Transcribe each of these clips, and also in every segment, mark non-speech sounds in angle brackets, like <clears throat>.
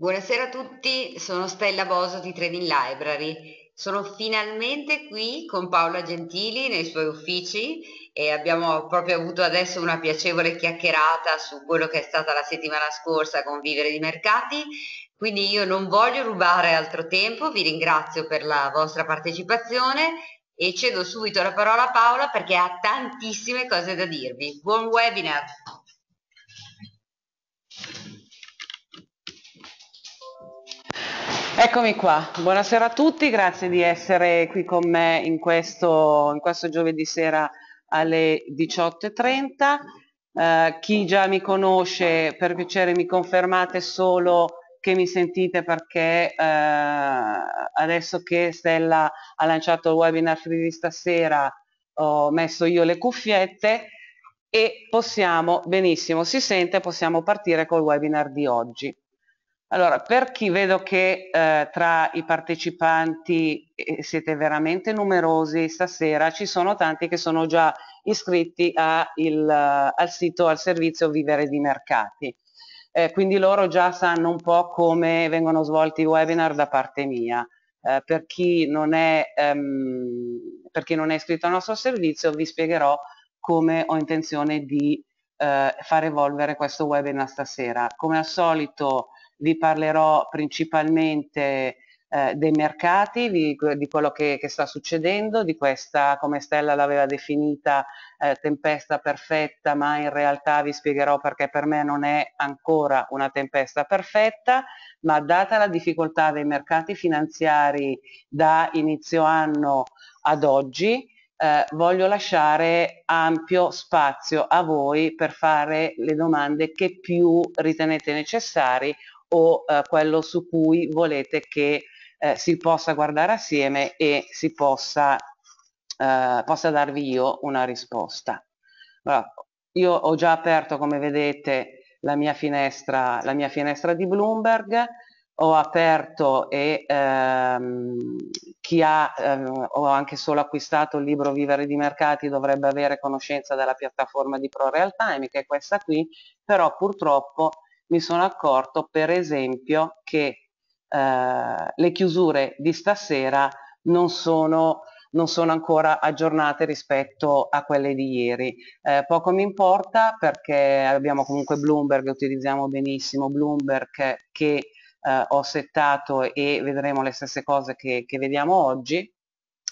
Buonasera a tutti, sono Stella Boso di Trading Library. Sono finalmente qui con Paola Gentili nei suoi uffici e abbiamo proprio avuto adesso una piacevole chiacchierata su quello che è stata la settimana scorsa con Vivere di Mercati. Quindi io non voglio rubare altro tempo, vi ringrazio per la vostra partecipazione e cedo subito la parola a Paola perché ha tantissime cose da dirvi. Buon webinar! Eccomi qua, buonasera a tutti, grazie di essere qui con me in questo, in questo giovedì sera alle 18.30. Uh, eh, chi già mi conosce, per piacere mi confermate solo che mi sentite perché uh, adesso che Stella ha lanciato il webinar di stasera ho messo io le cuffiette e possiamo, benissimo, si sente, possiamo partire col webinar di oggi. Allora, per chi vedo che eh, tra i partecipanti eh, siete veramente numerosi stasera, ci sono tanti che sono già iscritti il, al sito, al servizio Vivere di Mercati. Eh, quindi loro già sanno un po' come vengono svolti i webinar da parte mia. Eh, per, chi è, ehm, per, chi non è, iscritto al nostro servizio vi spiegherò come ho intenzione di eh, far evolvere questo webinar stasera. Come al solito vi parlerò principalmente eh, dei mercati, di, di quello che, che, sta succedendo, di questa, come Stella l'aveva definita, eh, tempesta perfetta, ma in realtà vi spiegherò perché per me non è ancora una tempesta perfetta, ma data la difficoltà dei mercati finanziari da inizio anno ad oggi, eh, voglio lasciare ampio spazio a voi per fare le domande che più ritenete necessarie o eh, quello su cui volete che eh, si possa guardare assieme e si possa, eh, possa darvi io una risposta. Allora, io ho già aperto, come vedete, la mia finestra, la mia finestra di Bloomberg, ho aperto e ehm, chi ha ehm, o anche solo acquistato il libro Vivere di Mercati dovrebbe avere conoscenza della piattaforma di Pro Real Time, che è questa qui, però purtroppo mi sono accorto per esempio che eh, le chiusure di stasera non sono, non sono, ancora aggiornate rispetto a quelle di ieri. Eh, poco mi importa perché abbiamo comunque Bloomberg, utilizziamo benissimo Bloomberg che eh, ho settato e vedremo le stesse cose che, che vediamo oggi,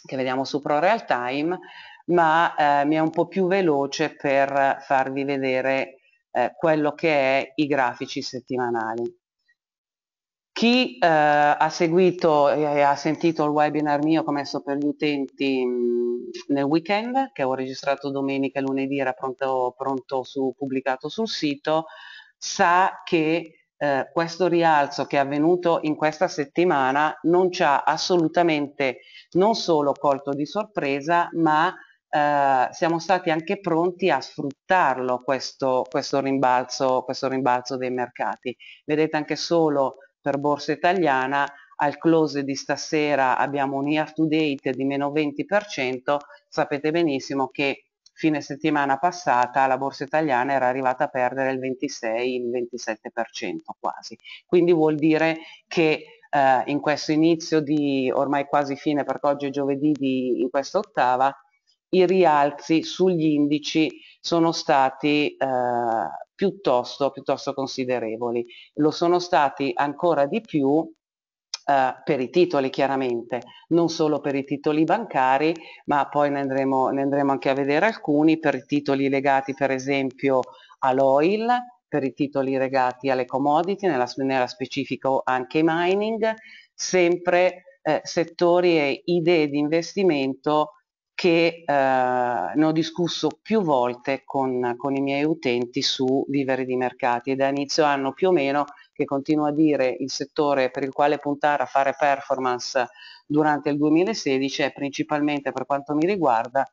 che vediamo su Pro Real Time, ma eh, mi è un po' più veloce per farvi vedere eh, quello che è i grafici settimanali. Chi eh, ha seguito e ha sentito il webinar mio che messo per gli utenti mh, mm, nel weekend, che ho registrato domenica e lunedì, era pronto, pronto su, pubblicato sul sito, sa che eh, questo rialzo che è avvenuto in questa settimana non ci ha assolutamente non solo colto di sorpresa, ma eh, siamo stati anche pronti a sfruttarlo questo, questo, rimbalzo, questo rimbalzo dei mercati. Vedete anche solo per Borsa Italiana al close di stasera abbiamo un year to date di meno 20%, sapete benissimo che fine settimana passata la borsa italiana era arrivata a perdere il 26, il 27% quasi. Quindi vuol dire che eh, in questo inizio di ormai quasi fine, perché oggi è giovedì di, in questa ottava, i rialzi sugli indici sono stati eh, piuttosto, piuttosto considerevoli. Lo sono stati ancora di più Uh, per i titoli chiaramente, non solo per i titoli bancari, ma poi ne andremo, ne andremo anche a vedere alcuni, per i titoli legati per esempio all'oil, per i titoli legati alle commodity, nella, nella specifico anche mining, sempre eh, settori e idee di investimento che eh, ne ho discusso più volte con, con, i miei utenti su vivere di mercati e da inizio anno più o meno che continuo a dire il settore per il quale puntare a fare performance durante il 2016 è principalmente per quanto mi riguarda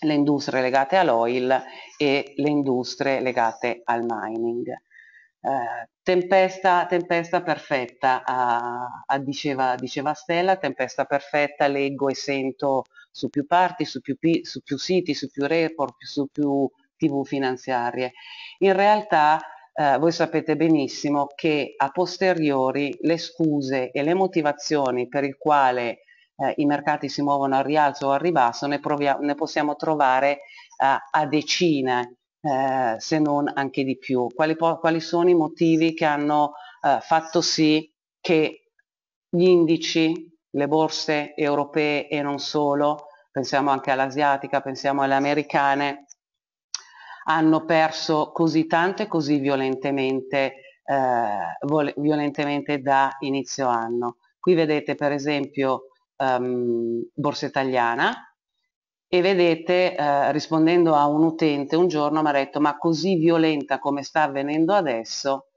le industrie legate all'oil e le industrie legate al mining. Eh, tempesta, tempesta perfetta, a, ah, a ah, diceva, diceva Stella, tempesta perfetta, leggo e sento su più parti, su più, su più siti, su più report, su più tv finanziarie. In realtà eh, voi sapete benissimo che a posteriori le scuse e le motivazioni per il quale eh, i mercati si muovono al rialzo o al ribasso ne, ne possiamo trovare eh, a decine, eh, se non anche di più. Quali, quali sono i motivi che hanno eh, fatto sì che gli indici, le borse europee e non solo, pensiamo anche all'asiatica, pensiamo alle americane, hanno perso così tanto e così violentemente, eh, violentemente da inizio anno. Qui vedete per esempio um, Borsa Italiana e vedete eh, rispondendo a un utente un giorno mi ha detto ma così violenta come sta avvenendo adesso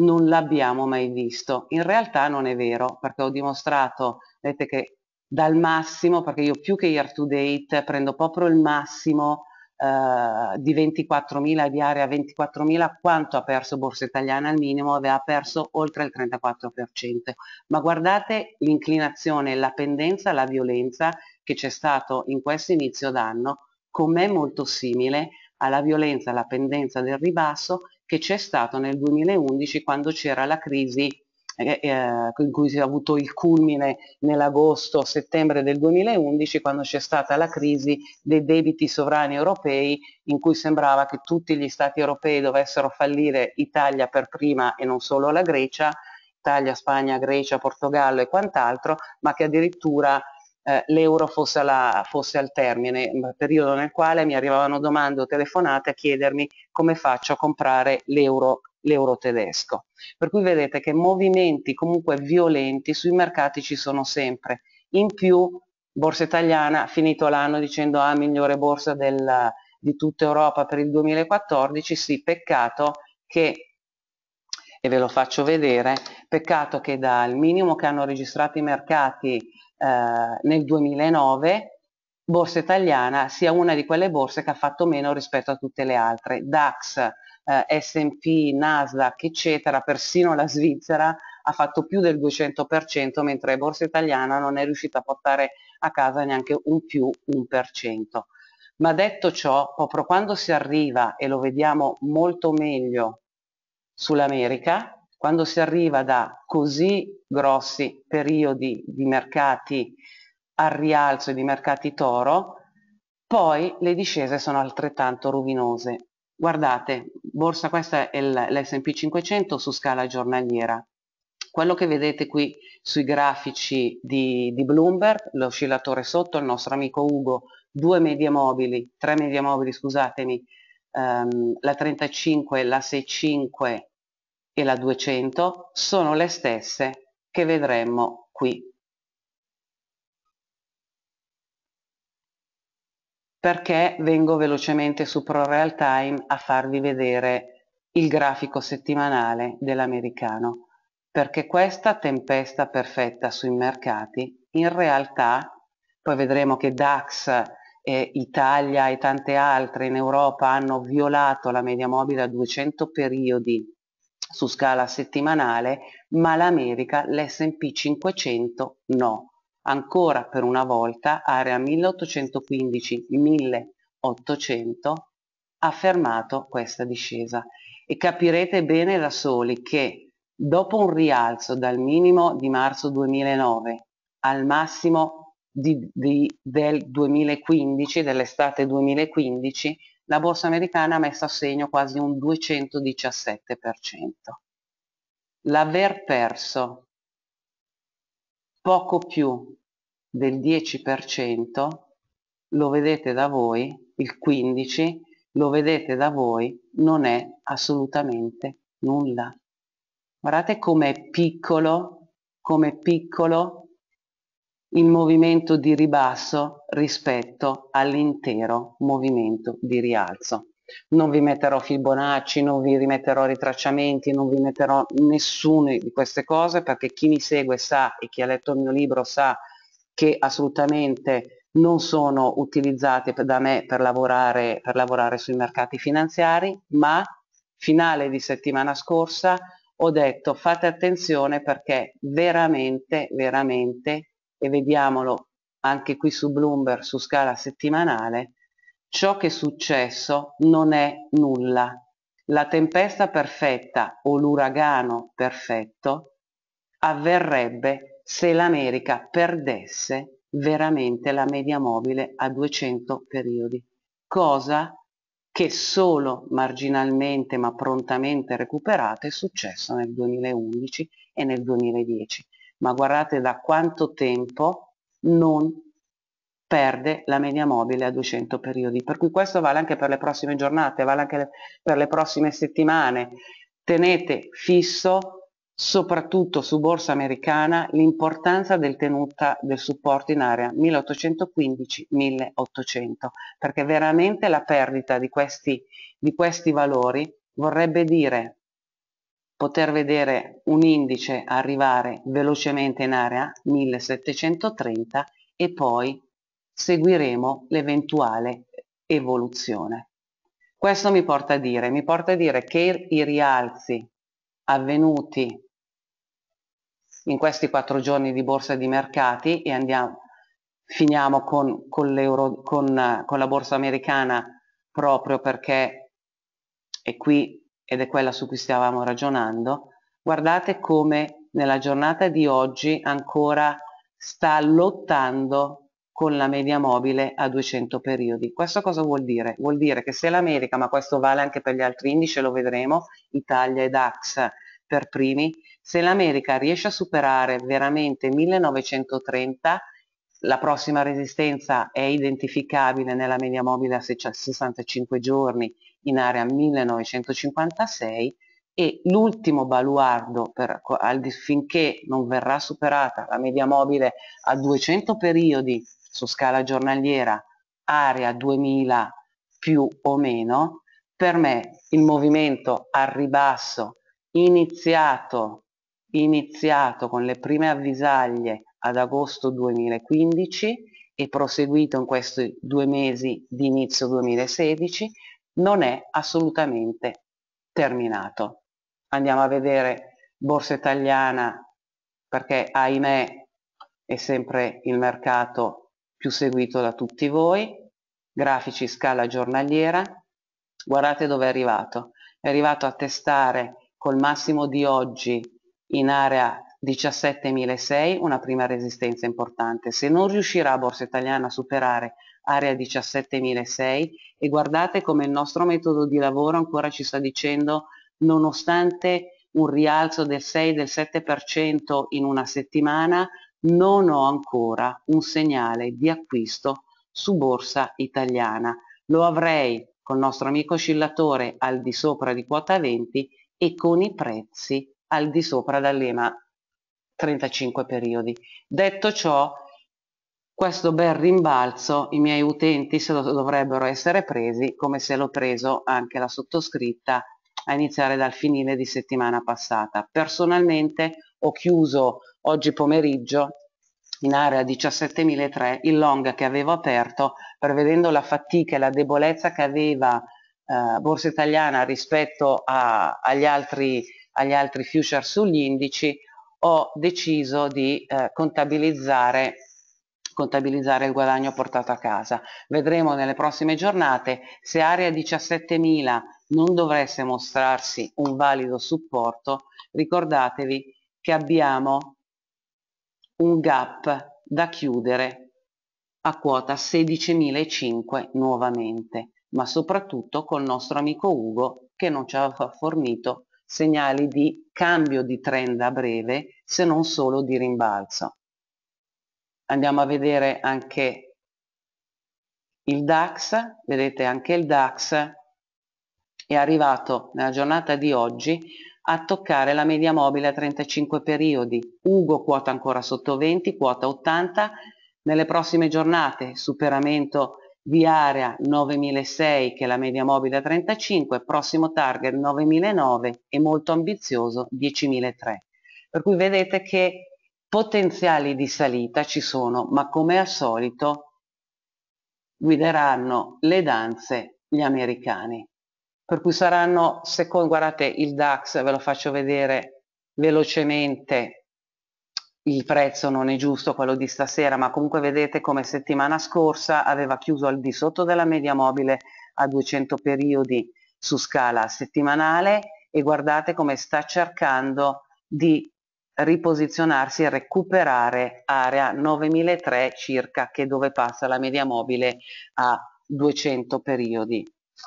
non l'abbiamo mai visto. In realtà non è vero perché ho dimostrato, vedete che dal massimo, perché io più che year to date prendo proprio il massimo eh, di 24.000 di area 24.000 quanto ha perso Borsa Italiana al minimo aveva perso oltre il 34% ma guardate l'inclinazione, la pendenza, la violenza che c'è stato in questo inizio d'anno com'è molto simile alla violenza, alla pendenza del ribasso che c'è stato nel 2011 quando c'era la crisi eh, eh, in cui si è avuto il culmine nell'agosto-settembre del 2011 quando c'è stata la crisi dei debiti sovrani europei in cui sembrava che tutti gli stati europei dovessero fallire Italia per prima e non solo la Grecia, Italia, Spagna, Grecia, Portogallo e quant'altro, ma che addirittura eh, l'euro fosse, alla, fosse al termine, periodo nel quale mi arrivavano domande o telefonate a chiedermi come faccio a comprare l'euro l'euro tedesco. Per cui vedete che movimenti comunque violenti sui mercati ci sono sempre. In più Borsa Italiana ha finito l'anno dicendo ah migliore borsa del, di tutta Europa per il 2014, sì peccato che, e ve lo faccio vedere, peccato che dal minimo che hanno registrato i mercati eh, nel 2009 Borsa Italiana sia una di quelle borse che ha fatto meno rispetto a tutte le altre. DAX eh, SP, Nasdaq, eccetera, persino la Svizzera ha fatto più del 200%, mentre la borsa italiana non è riuscita a portare a casa neanche un più 1%. Ma detto ciò, proprio quando si arriva, e lo vediamo molto meglio sull'America, quando si arriva da così grossi periodi di mercati al rialzo e di mercati toro, poi le discese sono altrettanto rovinose. Guardate, borsa questa è l'S&P 500 su scala giornaliera. Quello che vedete qui sui grafici di, di Bloomberg, l'oscillatore sotto, il nostro amico Ugo, due media mobili, tre media mobili, scusatemi, ehm, la 35, la 65 e la 200, sono le stesse che vedremo qui perché vengo velocemente su Pro Real Time a farvi vedere il grafico settimanale dell'americano, perché questa tempesta perfetta sui mercati in realtà, poi vedremo che DAX, eh, Italia e tante altre in Europa hanno violato la media mobile a 200 periodi su scala settimanale, ma l'America, l'S&P 500 no ancora per una volta area 1815-1800 ha fermato questa discesa e capirete bene da soli che dopo un rialzo dal minimo di marzo 2009 al massimo di, di, del 2015, dell'estate 2015, la borsa americana ha messo a segno quasi un 217%. L'aver perso poco più del 10% lo vedete da voi, il 15% lo vedete da voi, non è assolutamente nulla. Guardate com'è piccolo, com'è piccolo il movimento di ribasso rispetto all'intero movimento di rialzo. Non vi metterò Fibonacci, non vi rimetterò ritracciamenti, non vi metterò nessuna di queste cose perché chi mi segue sa e chi ha letto il mio libro sa che assolutamente non sono utilizzate da me per lavorare, per lavorare sui mercati finanziari, ma finale di settimana scorsa ho detto fate attenzione perché veramente, veramente, e vediamolo anche qui su Bloomberg su scala settimanale, ciò che è successo non è nulla. La tempesta perfetta o l'uragano perfetto avverrebbe se l'America perdesse veramente la media mobile a 200 periodi, cosa che solo marginalmente ma prontamente recuperata è successo nel 2011 e nel 2010. Ma guardate da quanto tempo non perde la media mobile a 200 periodi. Per cui questo vale anche per le prossime giornate, vale anche per le prossime settimane. Tenete fisso soprattutto su borsa americana, l'importanza del tenuta del supporto in area 1815-1800, perché veramente la perdita di questi, di questi valori vorrebbe dire poter vedere un indice arrivare velocemente in area 1730 e poi seguiremo l'eventuale evoluzione. Questo mi porta a dire, mi porta a dire che i rialzi avvenuti in questi quattro giorni di borsa di mercati e andiamo, finiamo con, con, l'euro, con, con la borsa americana proprio perché è qui ed è quella su cui stavamo ragionando, guardate come nella giornata di oggi ancora sta lottando con la media mobile a 200 periodi. Questo cosa vuol dire? Vuol dire che se l'America, ma questo vale anche per gli altri indici, lo vedremo, Italia e DAX per primi, se l'America riesce a superare veramente 1930, la prossima resistenza è identificabile nella media mobile a 65 giorni in area 1956 e l'ultimo baluardo per, al, finché non verrà superata la media mobile a 200 periodi su scala giornaliera area 2000 più o meno, per me il movimento al ribasso iniziato iniziato con le prime avvisaglie ad agosto 2015 e proseguito in questi due mesi di inizio 2016, non è assolutamente terminato. Andiamo a vedere Borsa Italiana perché ahimè è sempre il mercato più seguito da tutti voi, grafici scala giornaliera, guardate dove è arrivato, è arrivato a testare col massimo di oggi in area 17.600 una prima resistenza importante. Se non riuscirà Borsa Italiana a superare area 17.600 e guardate come il nostro metodo di lavoro ancora ci sta dicendo nonostante un rialzo del 6 del 7% in una settimana non ho ancora un segnale di acquisto su borsa italiana. Lo avrei col nostro amico oscillatore al di sopra di quota 20 e con i prezzi al di sopra dal lema 35 periodi. Detto ciò, questo bel rimbalzo i miei utenti se lo dovrebbero essere presi come se l'ho preso anche la sottoscritta a iniziare dal finire di settimana passata. Personalmente ho chiuso oggi pomeriggio in area 17.003 il long che avevo aperto prevedendo la fatica e la debolezza che aveva eh, Borsa Italiana rispetto a, agli altri agli altri future sugli indici, ho deciso di eh, contabilizzare, contabilizzare il guadagno portato a casa. Vedremo nelle prossime giornate se area 17.000 non dovesse mostrarsi un valido supporto, ricordatevi che abbiamo un gap da chiudere a quota 16.005 nuovamente, ma soprattutto col nostro amico Ugo che non ci ha fornito segnali di cambio di trend a breve se non solo di rimbalzo. Andiamo a vedere anche il DAX, vedete anche il DAX è arrivato nella giornata di oggi a toccare la media mobile a 35 periodi, Ugo quota ancora sotto 20, quota 80, nelle prossime giornate superamento Viaria 9.006 che è la media mobile a 35, prossimo target 9.009 e molto ambizioso 10.003. Per cui vedete che potenziali di salita ci sono, ma come al solito guideranno le danze gli americani. Per cui saranno, secondo, guardate il DAX, ve lo faccio vedere velocemente, il prezzo non è giusto quello di stasera, ma comunque vedete come settimana scorsa aveva chiuso al di sotto della media mobile a 200 periodi su scala settimanale e guardate come sta cercando di riposizionarsi e recuperare area 9003 circa che dove passa la media mobile a 200 periodi.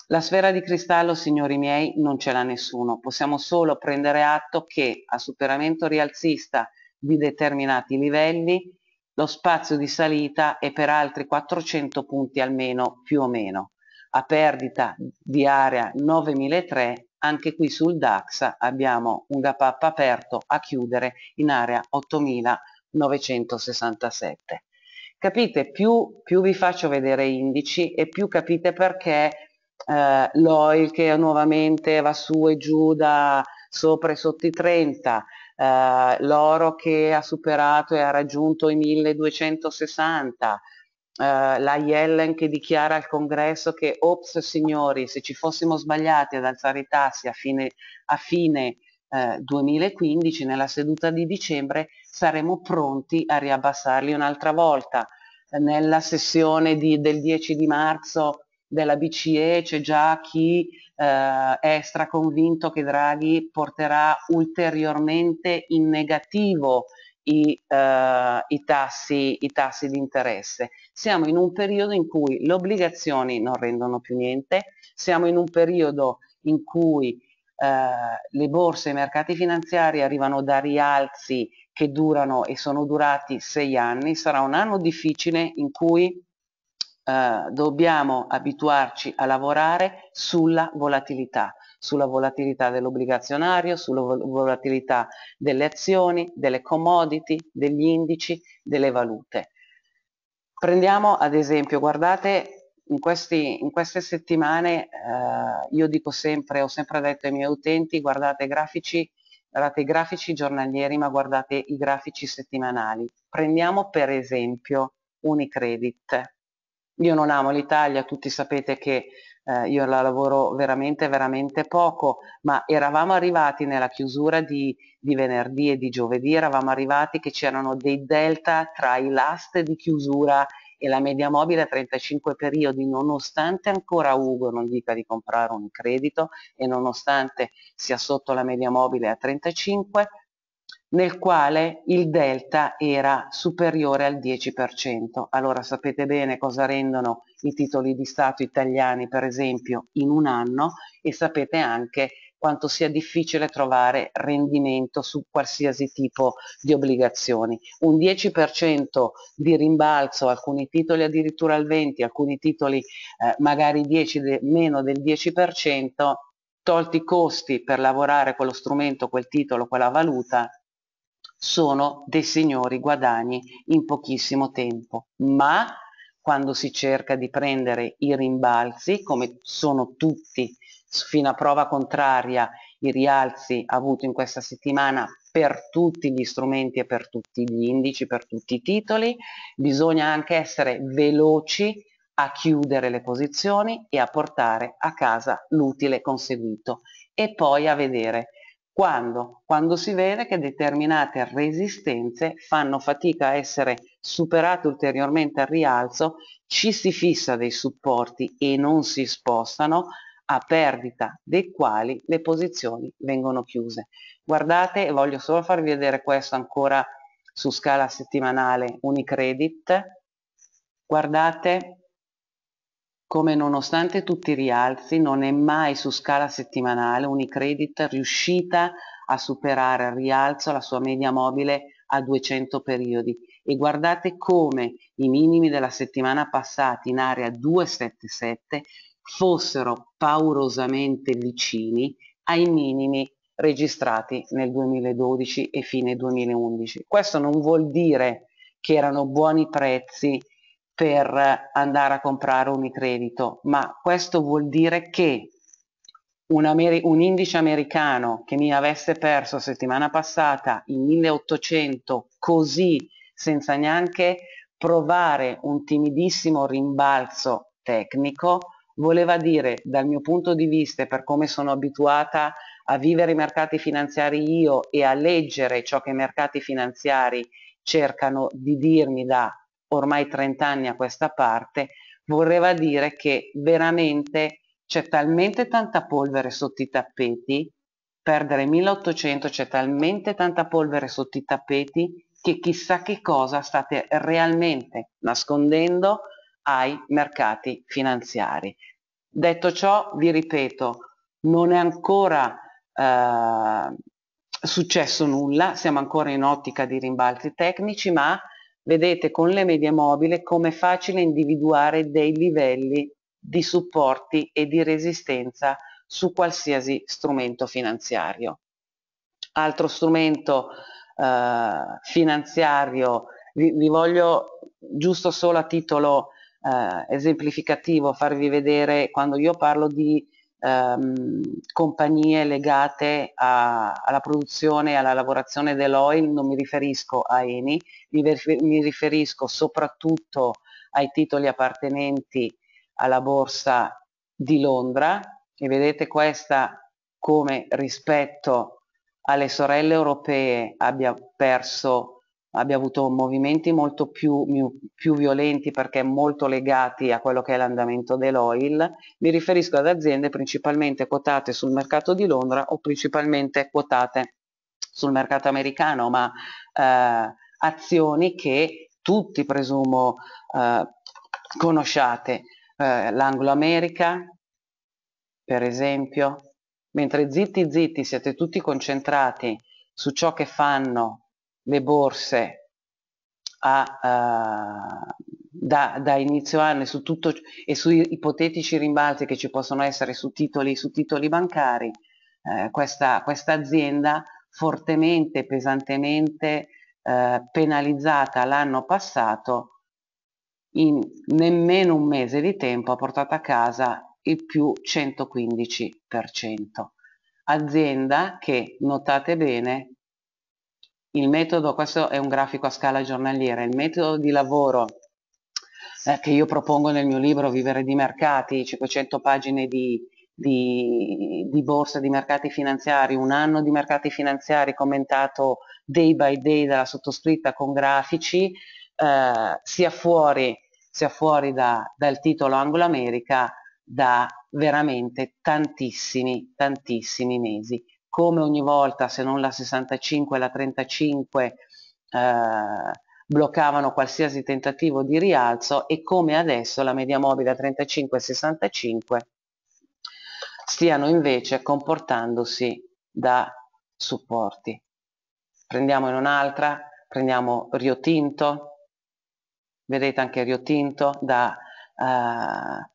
La sfera di cristallo, signori miei, non ce l'ha nessuno, possiamo solo prendere atto che a superamento rialzista di determinati livelli, lo spazio di salita è per altri 400 punti almeno più o meno. A perdita di area 9003, anche qui sul DAX abbiamo un gap up aperto a chiudere in area 8967. Capite, più, più vi faccio vedere indici e più capite perché eh, l'oil che nuovamente va su e giù da sopra e sotto i 30, eh, l'oro che ha superato e ha raggiunto i 1260, eh, la Yellen che dichiara al congresso che ops signori se ci fossimo sbagliati ad alzare i tassi a fine, a fine eh, 2015 nella seduta di dicembre saremo pronti a riabbassarli un'altra volta. Nella sessione di, del 10 di marzo della BCE c'è già chi eh, è straconvinto che Draghi porterà ulteriormente in negativo i, eh, i, tassi, i tassi di interesse. Siamo in un periodo in cui le obbligazioni non rendono più niente, siamo in un periodo in cui Uh, le borse e i mercati finanziari arrivano da rialzi che durano e sono durati sei anni, sarà un anno difficile in cui eh, dobbiamo abituarci a lavorare sulla volatilità, sulla volatilità dell'obbligazionario, sulla volatilità delle azioni, delle commodity, degli indici, delle valute. Prendiamo ad esempio, guardate, in, questi, in queste settimane eh, io dico sempre, ho sempre detto ai miei utenti, guardate grafici, guardate i grafici giornalieri, ma guardate i grafici settimanali. Prendiamo per esempio Unicredit. Io non amo l'Italia, tutti sapete che eh, io la lavoro veramente, veramente poco, ma eravamo arrivati nella chiusura di, di venerdì e di giovedì, eravamo arrivati che c'erano dei delta tra i last di chiusura e la media mobile a 35 periodi, nonostante ancora Ugo non dica di comprare un credito e nonostante sia sotto la media mobile a 35, nel quale il delta era superiore al 10%. Allora sapete bene cosa rendono i titoli di Stato italiani, per esempio, in un anno e sapete anche quanto sia difficile trovare rendimento su qualsiasi tipo di obbligazioni. Un 10% di rimbalzo, alcuni titoli addirittura al 20%, alcuni titoli eh, magari 10 de meno del 10%, tolti i costi per lavorare quello strumento, quel titolo, quella valuta, sono dei signori guadagni in pochissimo tempo, ma quando si cerca di prendere i rimbalzi, come sono tutti fino a prova contraria i rialzi avuti in questa settimana per tutti gli strumenti e per tutti gli indici, per tutti i titoli, bisogna anche essere veloci a chiudere le posizioni e a portare a casa l'utile conseguito e poi a vedere quando? Quando si vede che determinate resistenze fanno fatica a essere superate ulteriormente al rialzo, ci si fissa dei supporti e non si spostano a perdita dei quali le posizioni vengono chiuse. Guardate, voglio solo farvi vedere questo ancora su scala settimanale Unicredit. Guardate come nonostante tutti i rialzi non è mai su scala settimanale Unicredit riuscita a superare al rialzo la sua media mobile a 200 periodi e guardate come i minimi della settimana passati in area 277 fossero paurosamente vicini ai minimi registrati nel 2012 e fine 2011. Questo non vuol dire che erano buoni prezzi per andare a comprare Unicredito, ma questo vuol dire che un, Ameri un indice americano che mi avesse perso settimana passata in 1800 così senza neanche provare un timidissimo rimbalzo tecnico voleva dire dal mio punto di vista e per come sono abituata a vivere i mercati finanziari io e a leggere ciò che i mercati finanziari cercano di dirmi da ormai 30 anni a questa parte, voleva dire che veramente c'è talmente tanta polvere sotto i tappeti, perdere 1800 c'è talmente tanta polvere sotto i tappeti che chissà che cosa state realmente nascondendo ai mercati finanziari. Detto ciò, vi ripeto, non è ancora eh, successo nulla, siamo ancora in ottica di rimbalzi tecnici, ma Vedete con le media mobile come è facile individuare dei livelli di supporti e di resistenza su qualsiasi strumento finanziario. Altro strumento eh, finanziario, vi, vi, voglio giusto solo a titolo eh, esemplificativo farvi vedere quando io parlo di ehm, compagnie legate a, alla produzione e alla lavorazione dell'oil, non mi riferisco a Eni, mi, mi riferisco soprattutto ai titoli appartenenti alla borsa di Londra e vedete questa come rispetto alle sorelle europee abbia perso abbia avuto movimenti molto più, più, violenti perché molto legati a quello che è l'andamento dell'oil, mi riferisco ad aziende principalmente quotate sul mercato di Londra o principalmente quotate sul mercato americano, ma eh, azioni che tutti presumo eh, conosciate, eh, l'Anglo America per esempio, mentre zitti zitti siete tutti concentrati su ciò che fanno le borse a, a, eh, da, da, inizio anno e su, tutto, e su ipotetici rimbalzi che ci possono essere su titoli, su titoli bancari, eh, questa, questa, azienda fortemente, pesantemente eh, penalizzata l'anno passato, in nemmeno un mese di tempo ha portato a casa il più 115%. Azienda che, notate bene, il metodo, questo è un grafico a scala giornaliera, il metodo di lavoro eh, che io propongo nel mio libro Vivere di mercati, 500 pagine di, di, di borsa di mercati finanziari, un anno di mercati finanziari commentato day by day dalla sottoscritta con grafici, eh, sia fuori, sia fuori da, dal titolo Anglo America da veramente tantissimi, tantissimi mesi come ogni volta, se non la 65 e la 35, eh, bloccavano qualsiasi tentativo di rialzo e come adesso la media mobile a 35 e 65 stiano invece comportandosi da supporti. Prendiamo in un'altra, prendiamo Rio Tinto, vedete anche Rio Tinto da eh,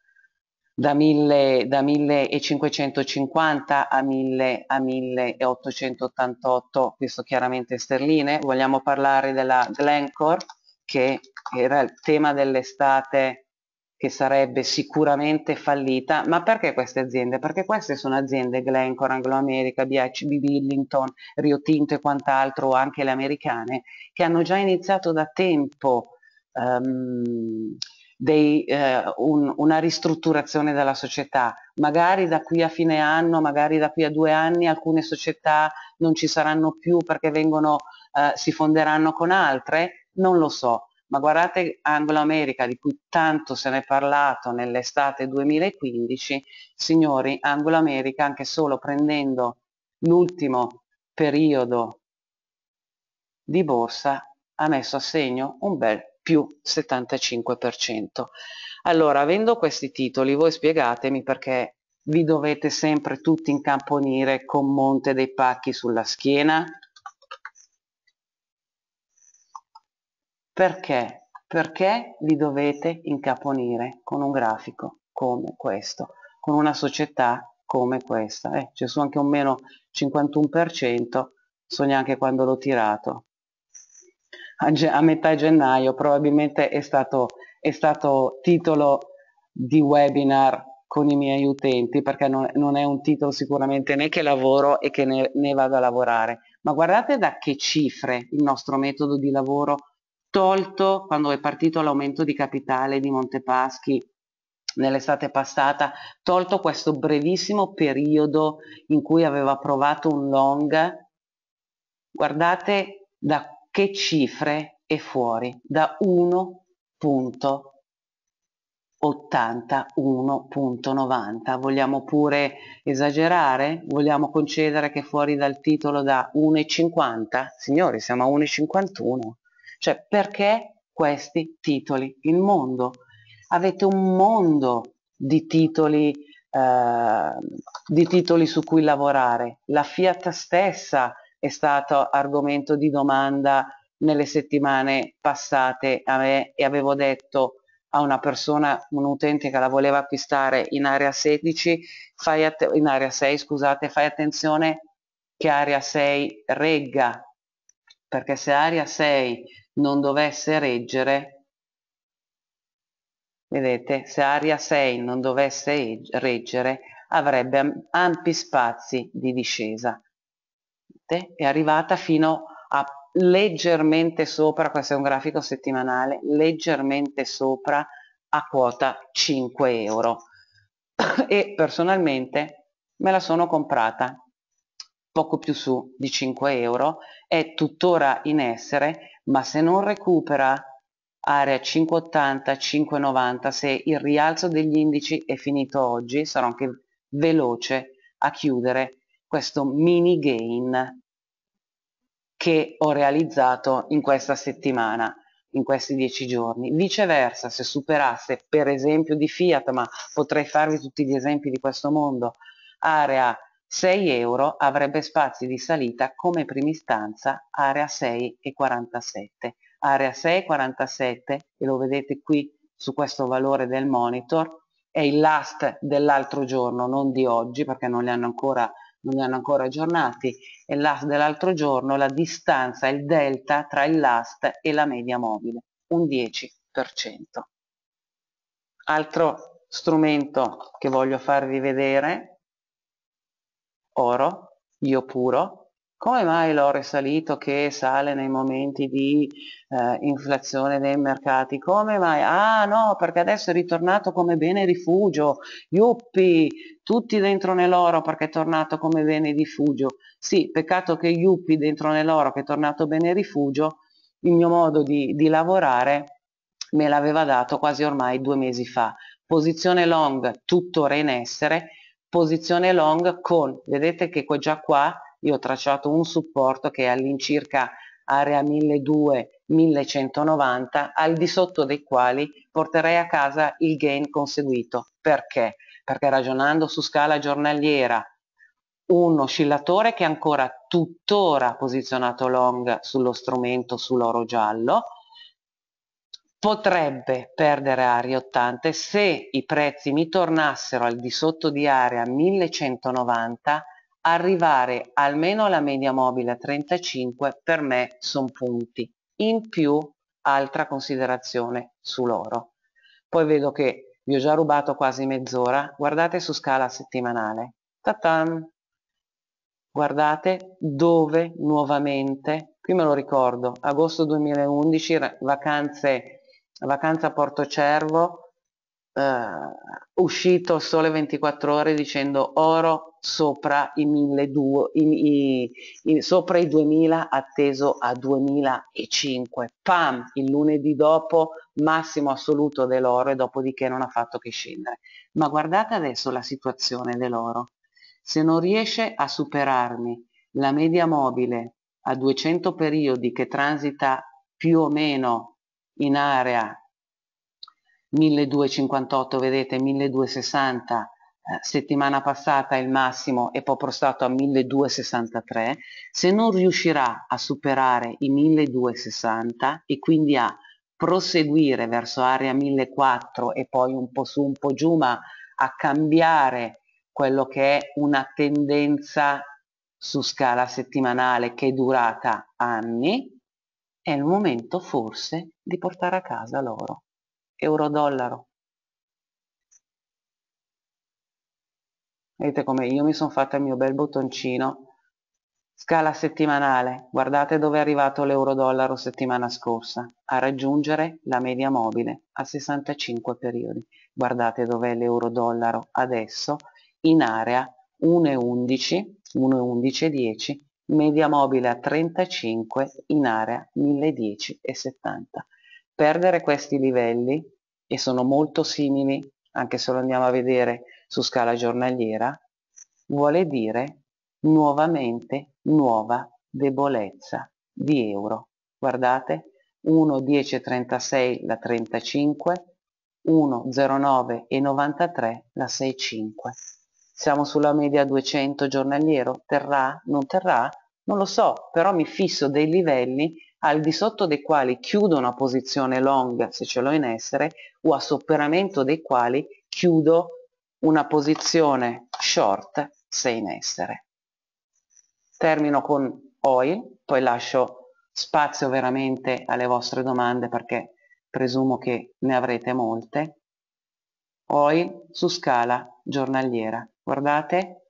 da, 1000, da 1550 a, 1000, a 1888, questo chiaramente sterline. Vogliamo parlare della Glencore, che era il tema dell'estate che sarebbe sicuramente fallita, ma perché queste aziende? Perché queste sono aziende Glencore, Anglo America, BHB Billington, Rio Tinto e quant'altro, anche le americane, che hanno già iniziato da tempo um, dei, eh, un, una ristrutturazione della società. Magari da qui a fine anno, magari da qui a due anni alcune società non ci saranno più perché vengono, eh, si fonderanno con altre, non lo so. Ma guardate Anglo America di cui tanto se ne è parlato nell'estate 2015, signori, Anglo America anche solo prendendo l'ultimo periodo di borsa ha messo a segno un bel più 75%. Allora, avendo questi titoli, voi spiegatemi perché vi dovete sempre tutti incamponire con monte dei pacchi sulla schiena? Perché? Perché vi dovete incaponire con un grafico come questo, con una società come questa. Eh, ci sono anche un meno 51%, so neanche quando l'ho tirato, a, ge- a metà gennaio, probabilmente è stato, è stato, titolo di webinar con i miei utenti, perché non, non è un titolo sicuramente né che lavoro e che ne, ne vado a lavorare. Ma guardate da che cifre il nostro metodo di lavoro tolto quando è partito l'aumento di capitale di Montepaschi nell'estate passata, tolto questo brevissimo periodo in cui aveva provato un long, guardate da che cifre è fuori da 1.80, 1.90. Vogliamo pure esagerare? Vogliamo concedere che fuori dal titolo da 1.50? Signori, siamo a 1.51. Cioè, perché questi titoli? Il mondo. Avete un mondo di titoli, eh, di titoli su cui lavorare. La Fiat stessa è stato argomento di domanda nelle settimane passate a me e avevo detto a una persona, un utente che la voleva acquistare in area 16, fai att- in area 6, scusate, fai attenzione che area 6 regga, perché se area 6 non dovesse reggere, vedete, se area 6 non dovesse reggere, avrebbe ampi spazi di discesa è arrivata fino a leggermente sopra, questo è un grafico settimanale, leggermente sopra a quota 5 euro <coughs> e personalmente me la sono comprata poco più su di 5 euro, è tuttora in essere, ma se non recupera area 580, 590, se il rialzo degli indici è finito oggi, sarò anche veloce a chiudere questo mini gain che ho realizzato in questa settimana, in questi dieci giorni. Viceversa, se superasse per esempio di Fiat, ma potrei farvi tutti gli esempi di questo mondo, area 6 euro avrebbe spazi di salita come prima istanza area 6,47. Area 6,47, e lo vedete qui su questo valore del monitor, è il last dell'altro giorno, non di oggi perché non li hanno ancora non li hanno ancora aggiornati, e l'AST dell'altro giorno, la distanza, il delta tra il l'AST e la media mobile, un 10%. Altro strumento che voglio farvi vedere, oro, io puro, come mai l'oro è salito che sale nei momenti di eh, inflazione dei mercati? Come mai? Ah no, perché adesso è ritornato come bene rifugio, yuppi, tutti dentro nell'oro perché è tornato come bene rifugio. Sì, peccato che Yuppie dentro nell'oro che è tornato bene rifugio, il mio modo di, di lavorare me l'aveva dato quasi ormai due mesi fa. Posizione long tuttora in essere, posizione long con, vedete che già qua io ho tracciato un supporto che è all'incirca area 1200-1190, al di sotto dei quali porterei a casa il gain conseguito. Perché? perché ragionando su scala giornaliera, un oscillatore che è ancora tuttora posizionato long sullo strumento sull'oro giallo, potrebbe perdere aria 80 se i prezzi mi tornassero al di sotto di area 1190 arrivare almeno alla media mobile a 35 per me sono punti in più altra considerazione sull'oro poi vedo che vi ho già rubato quasi mezz'ora, guardate su scala settimanale. Ta-tan! Guardate dove nuovamente, qui me lo ricordo, agosto 2011, vacanze, vacanza a Portocervo, eh, uscito sole 24 ore dicendo oro sopra i, 1200, i, i, sopra i 2000 atteso a 2005 pam il lunedì dopo massimo assoluto dell'oro e dopodiché non ha fatto che scendere ma guardate adesso la situazione dell'oro se non riesce a superarmi la media mobile a 200 periodi che transita più o meno in area 1258 vedete 1260 eh, settimana passata il massimo e poi prostato a 1263, se non riuscirà a superare i 1260 e quindi a proseguire verso area 1400 e poi un po' su un po' giù, ma a cambiare quello che è una tendenza su scala settimanale che è durata anni, è il momento forse di portare a casa l'oro, euro-dollaro. vedete come io mi sono fatta il mio bel bottoncino scala settimanale guardate dove è arrivato l'euro dollaro settimana scorsa a raggiungere la media mobile a 65 periodi guardate dov'è l'euro dollaro adesso in area 1,11 1,11,10 media mobile a 35 in area 1010,70 perdere questi livelli e sono molto simili anche se lo andiamo a vedere su scala giornaliera vuole dire nuovamente nuova debolezza di euro. Guardate, 1,1036 la 35, 1,09,93 la 65. Siamo sulla media 200 giornaliero, terrà, non terrà? Non lo so, però mi fisso dei livelli al di sotto dei quali chiudo una posizione long se ce l'ho in essere o a superamento dei quali chiudo una posizione short se in essere. Termino con oil, poi lascio spazio veramente alle vostre domande perché presumo che ne avrete molte. Oil su scala giornaliera. Guardate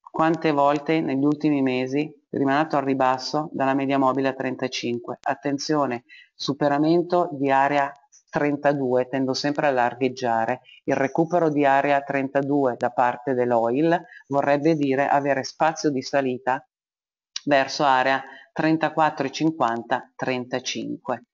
quante volte negli ultimi mesi rimanato al ribasso dalla media mobile a 35. Attenzione, superamento di area 32, tendo sempre a largheggiare. Il recupero di area 32 da parte dell'OIL vorrebbe dire avere spazio di salita verso area 34, 50, 35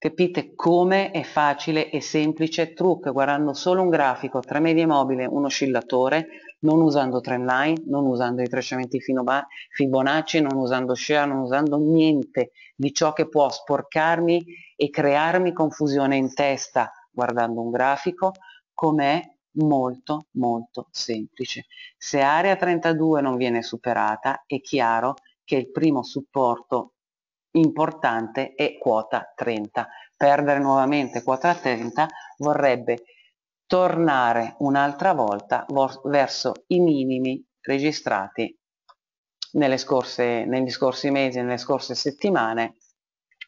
Capite come è facile e semplice truc guardando solo un grafico, tre medie mobile, un oscillatore, non usando trend line, non usando i tracciamenti Fibonacci, non usando share, non usando niente di ciò che può sporcarmi e crearmi confusione in testa guardando un grafico com'è molto molto semplice. Se area 32 non viene superata è chiaro che il primo supporto importante è quota 30. Perdere nuovamente quota 30 vorrebbe tornare un'altra volta verso i minimi registrati nelle scorse, negli scorsi mesi, nelle scorse settimane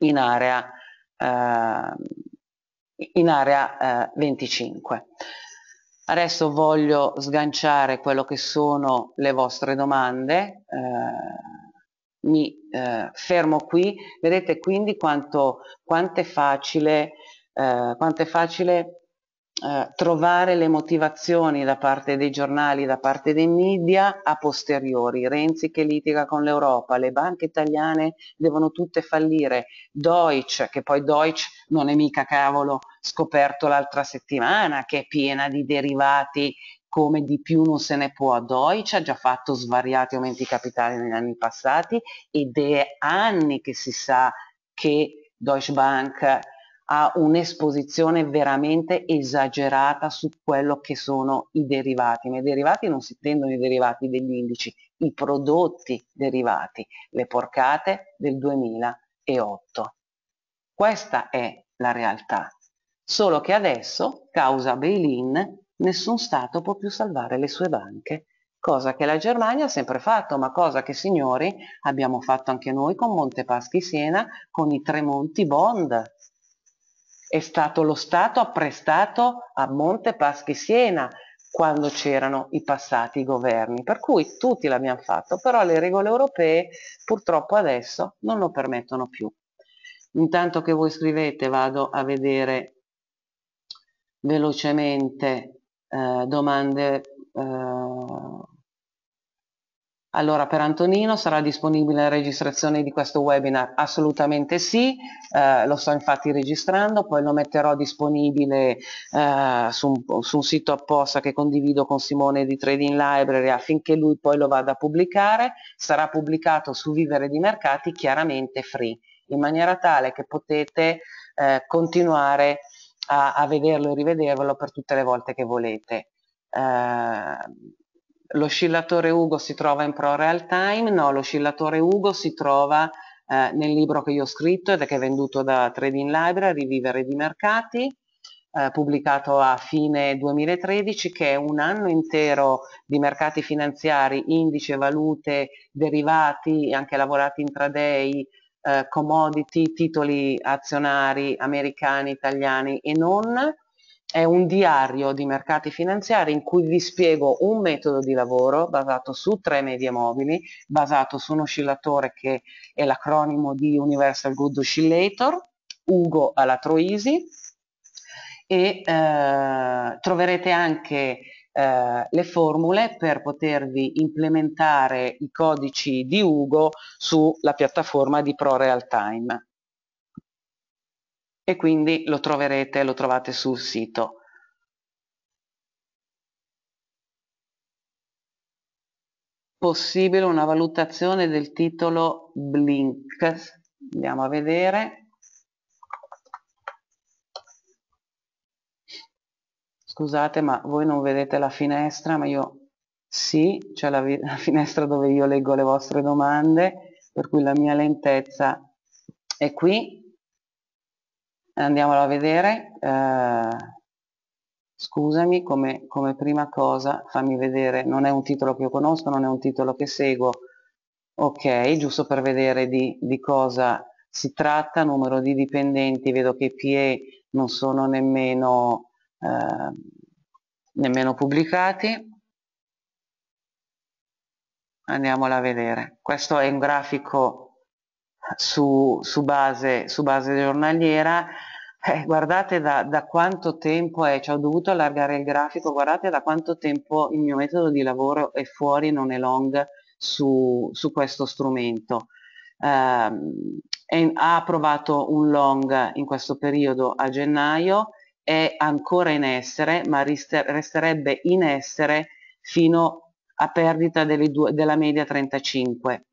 in area Ehm, in area 25. Eh, Adesso voglio sganciare quello che sono le vostre domande, eh, mi eh, fermo qui, vedete quindi quanto, quanto è facile, eh, quanto è facile eh, trovare le motivazioni da parte dei giornali, da parte dei media a posteriori. Renzi che litiga con l'Europa, le banche italiane devono tutte fallire, Deutsche, che poi Deutsche non è mica cavolo scoperto l'altra settimana, che è piena di derivati come di più non se ne può. Deutsche ha già fatto svariati aumenti capitali negli anni passati ed è anni che si sa che Deutsche Bank a un'esposizione veramente esagerata su quello che sono i derivati, ma i derivati non si intendono i derivati degli indici, i prodotti derivati, le porcate del 2008. Questa è la realtà, solo che adesso, causa bail-in, nessun Stato può più salvare le sue banche, cosa che la Germania ha sempre fatto, ma cosa che signori abbiamo fatto anche noi con Montepaschi Siena, con i Tremonti Bond, è stato lo Stato apprestato a Monte Paschi Siena quando c'erano i passati governi, per cui tutti l'abbiamo fatto, però le regole europee purtroppo adesso non lo permettono più. Intanto che voi scrivete vado a vedere velocemente eh, domande eh, allora, per Antonino sarà disponibile la registrazione di questo webinar? Assolutamente sì, eh, lo sto infatti registrando, poi lo metterò disponibile eh, su, un, su, un, sito apposta che condivido con Simone di Trading Library affinché lui poi lo vada a pubblicare, sarà pubblicato su Vivere di Mercati chiaramente free, in maniera tale che potete eh, continuare a, a, vederlo e rivedervelo per tutte le volte che volete. Eh, l'oscillatore Ugo si trova in Pro Real Time? No, l'oscillatore Ugo si trova eh, nel libro che io ho scritto ed è che è venduto da Trading Library, Vivere di Mercati, eh, pubblicato a fine 2013, che è un anno intero di mercati finanziari, indice, valute, derivati, anche lavorati intraday, eh, commodity, titoli azionari americani, italiani e non, è un diario di mercati finanziari in cui vi spiego un metodo di lavoro basato su tre media mobili, basato su un oscillatore che è l'acronimo di Universal Good Oscillator, Ugo Alatroisi, e eh, troverete anche eh, le formule per potervi implementare i codici di Ugo sulla piattaforma di ProRealTime e quindi lo troverete, lo trovate sul sito. Possibile una valutazione del titolo Blink. Andiamo a vedere. Scusate, ma voi non vedete la finestra, ma io sì, c'è la, <laughs> la finestra dove io leggo le vostre domande, per cui la mia lentezza è qui andiamolo a vedere eh, scusami come, come, prima cosa fammi vedere non è un titolo che io conosco non è un titolo che seguo ok giusto per vedere di, di cosa si tratta numero di dipendenti vedo che i PE non sono nemmeno, eh, nemmeno pubblicati andiamola a vedere questo è un grafico su, su, base, su base, giornaliera, eh, guardate da, da, quanto tempo è, cioè ho dovuto allargare il grafico, guardate da quanto tempo il mio metodo di lavoro è fuori, non è long, su, su questo strumento. Uh, ehm, è, ha approvato un long in questo periodo a gennaio, è ancora in essere, ma resterebbe in essere fino a perdita due, della media 35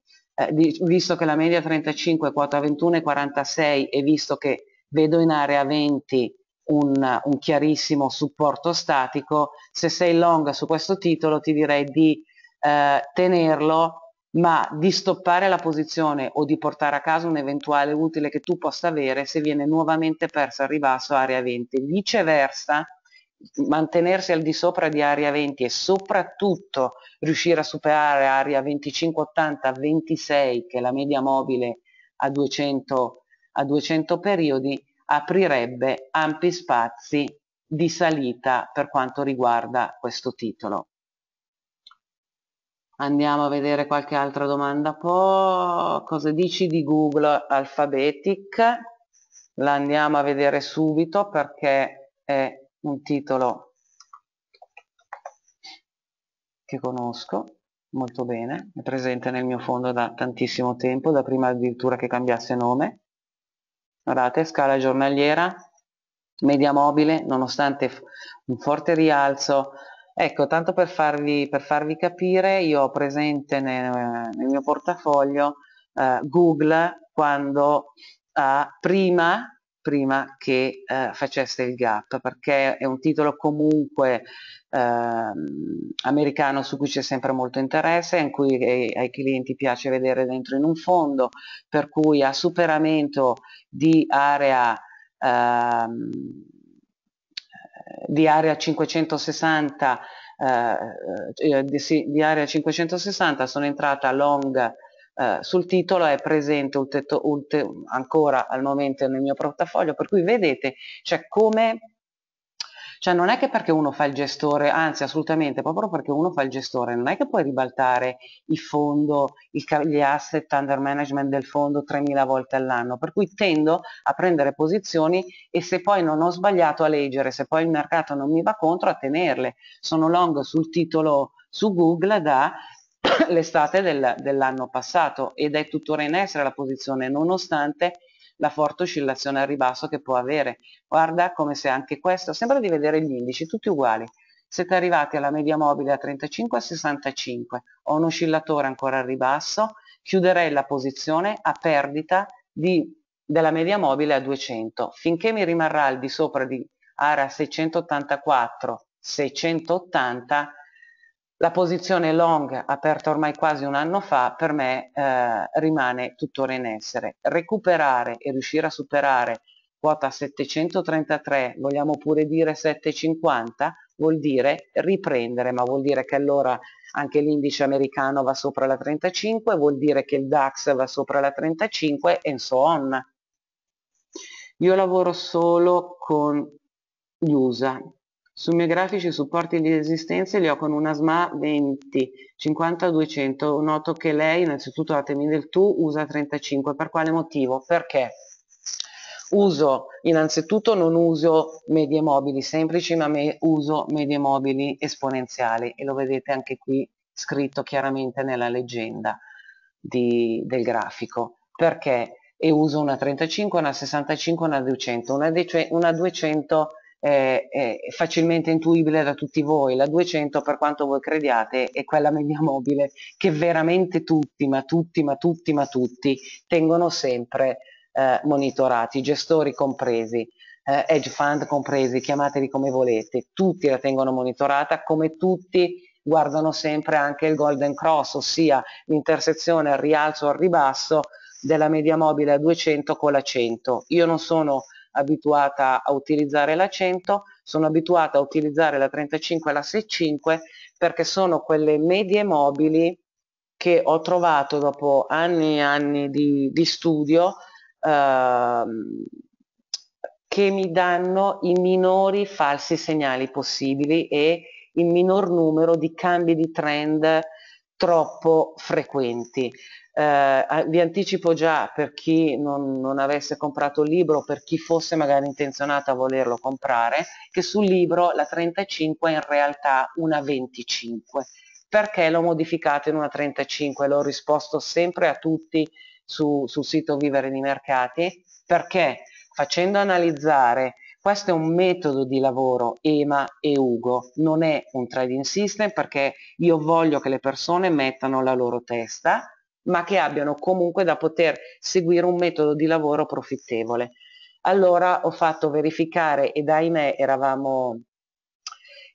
eh, visto che la media 35 quota 21 e 46 e visto che vedo in area 20 un, un chiarissimo supporto statico, se sei long su questo titolo ti direi di eh, tenerlo ma di stoppare la posizione o di portare a casa un eventuale utile che tu possa avere se viene nuovamente persa al ribasso area 20. Viceversa, mantenersi al di sopra di aria 20 e soprattutto riuscire a superare aria 25-80-26 che è la media mobile a 200, a 200 periodi aprirebbe ampi spazi di salita per quanto riguarda questo titolo. Andiamo a vedere qualche altra domanda. Po cosa dici di Google Alphabetic? La andiamo a vedere subito perché è un titolo che conosco molto bene, è presente nel mio fondo da tantissimo tempo, da prima addirittura che cambiasse nome. Guardate, scala giornaliera, media mobile, nonostante un forte rialzo. Ecco, tanto per farvi, per farvi capire, io ho presente nel, nel mio portafoglio eh, Google quando eh, prima prima che eh, faceste il gap, perché è un titolo comunque eh, americano su cui c'è sempre molto interesse, in cui ai, eh, ai, clienti piace vedere dentro in un fondo, per cui a superamento di area, ehm, eh, eh, di area 560 di, di area 560 sono entrata long eh, sul titolo è presente ultetto, ulte, ancora al momento nel mio portafoglio, per cui vedete cioè, come cioè non è che perché uno fa il gestore, anzi assolutamente, proprio perché uno fa il gestore, non è che puoi ribaltare il fondo, il, gli asset under management del fondo 3.000 volte all'anno, per cui tendo a prendere posizioni e se poi non ho sbagliato a leggere, se poi il mercato non mi va contro, a tenerle. Sono long sul titolo su Google da <coughs> l'estate del, dell'anno passato ed è tuttora in essere la posizione nonostante la forte oscillazione al ribasso che può avere. Guarda come se anche questo, sembra di vedere gli indici tutti uguali. Siete arrivati alla media mobile a 35 a 65, ho un oscillatore ancora al ribasso, chiuderei la posizione a perdita di, della media mobile a 200. Finché mi rimarrà al di sopra di area 684-680 la posizione long, aperta ormai quasi un anno fa, per me eh, rimane tuttora in essere. Recuperare e riuscire a superare quota 733, vogliamo pure dire 750, vuol dire riprendere, ma vuol dire che allora anche l'indice americano va sopra la 35, vuol dire che il DAX va sopra la 35 e so on. Io lavoro solo con gli USA, sui miei grafici supporti di resistenze li ho con una SMA 20 50-200. Noto che lei, innanzitutto datemi del tu, usa 35. Per quale motivo? Perché? uso innanzitutto non uso medie mobili semplici ma me uso medie mobili esponenziali e lo vedete anche qui scritto chiaramente nella leggenda di, del grafico perché e uso una 35 una 65 una 200 una, una 200 eh, è facilmente intuibile da tutti voi, la 200 per quanto voi crediate è quella media <laughs> mobile che veramente tutti, ma tutti, ma tutti, ma tutti tengono sempre eh, monitorati, gestori compresi, eh, hedge fund compresi, chiamateli come volete, tutti la tengono monitorata come tutti guardano sempre anche il golden cross, ossia l'intersezione al rialzo o al ribasso della media mobile a 200 con la 100. Io non sono abituata a utilizzare la 100, sono abituata a utilizzare la 35 e la 65 perché sono quelle medie mobili che ho trovato dopo anni e anni di, di studio eh, che mi danno i minori falsi segnali possibili e il minor numero di cambi di trend troppo frequenti. Eh, vi anticipo già per chi non, non, avesse comprato il libro, per chi fosse magari intenzionato a volerlo comprare, che sul libro la 35 è in realtà una 25. Perché l'ho modificata in una 35? L'ho risposto sempre a tutti su, sul sito Vivere di Mercati, perché facendo analizzare questo è un metodo di lavoro EMA e Ugo, non è un trading system perché io voglio che le persone mettano la loro testa, ma che abbiano comunque da poter seguire un metodo di lavoro profittevole. Allora ho fatto verificare ed ahimè eravamo,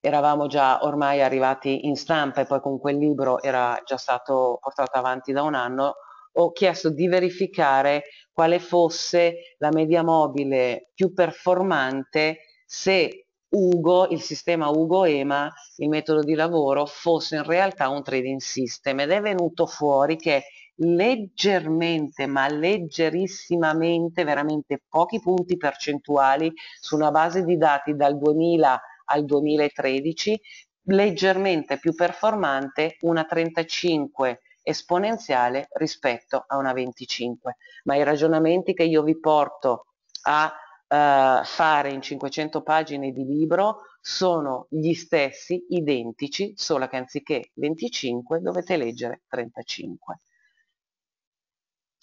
eravamo già ormai arrivati in stampa e poi con quel libro era già stato portato avanti da un anno, ho chiesto di verificare quale fosse la media mobile più performante se Ugo, il sistema Ugo-EMA, il metodo di lavoro, fosse in realtà un trading system ed è venuto fuori che leggermente, ma leggerissimamente, veramente pochi punti percentuali su una base di dati dal 2000 al 2013, leggermente più performante una 35 esponenziale rispetto a una 25. Ma i ragionamenti che io vi porto a eh, fare in 500 pagine di libro sono gli stessi, identici, solo che anziché 25 dovete leggere 35.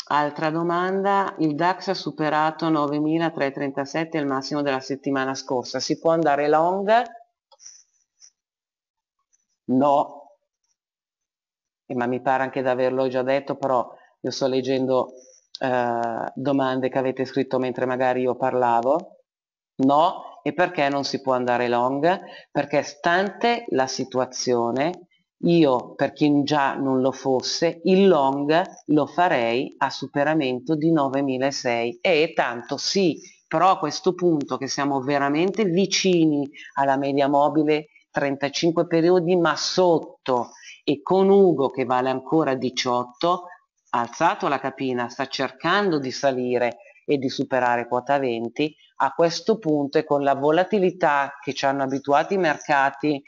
Altra domanda, il DAX ha superato 9.337 il massimo della settimana scorsa, si può andare long? No, eh, ma mi pare anche di averlo già detto, però io sto leggendo eh, domande che avete scritto mentre magari io parlavo, no, e perché non si può andare long? Perché stante la situazione, io, per chi già non lo fosse, il long lo farei a superamento di 9.600 e tanto sì, però a questo punto che siamo veramente vicini alla media mobile 35 periodi ma sotto e con Ugo che vale ancora 18 ha alzato la capina, sta cercando di salire e di superare quota 20, a questo punto e con la volatilità che ci hanno abituati i mercati